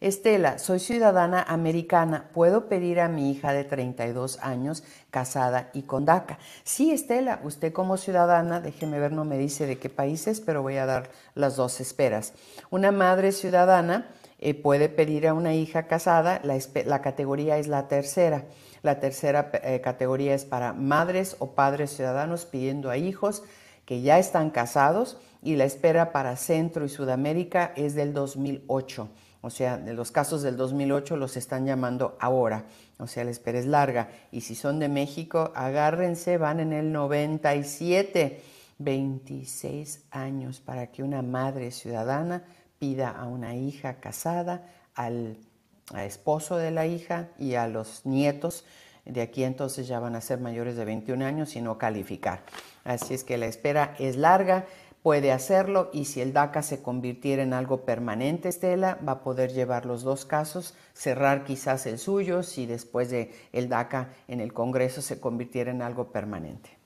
Estela, soy ciudadana americana, ¿puedo pedir a mi hija de 32 años casada y con DACA? Sí, Estela, usted como ciudadana, déjeme ver, no me dice de qué países, pero voy a dar las dos esperas. Una madre ciudadana eh, puede pedir a una hija casada, la, categoría es la tercera. La tercera eh, categoría es para madres o padres ciudadanos pidiendo a hijos que ya están casados y la espera para Centro y Sudamérica es del 2008. O sea, los casos del 2008 los están llamando ahora. O sea, la espera es larga. Y si son de México, agárrense, van en el 97. 26 años para que una madre ciudadana pida a una hija casada, al, al esposo de la hija y a los nietos. De aquí entonces ya van a ser mayores de 21 años y no calificar. Así es que la espera es larga puede hacerlo y si el DACA se convirtiera en algo permanente, Estela va a poder llevar los dos casos, cerrar quizás el suyo si después de el DACA en el Congreso se convirtiera en algo permanente.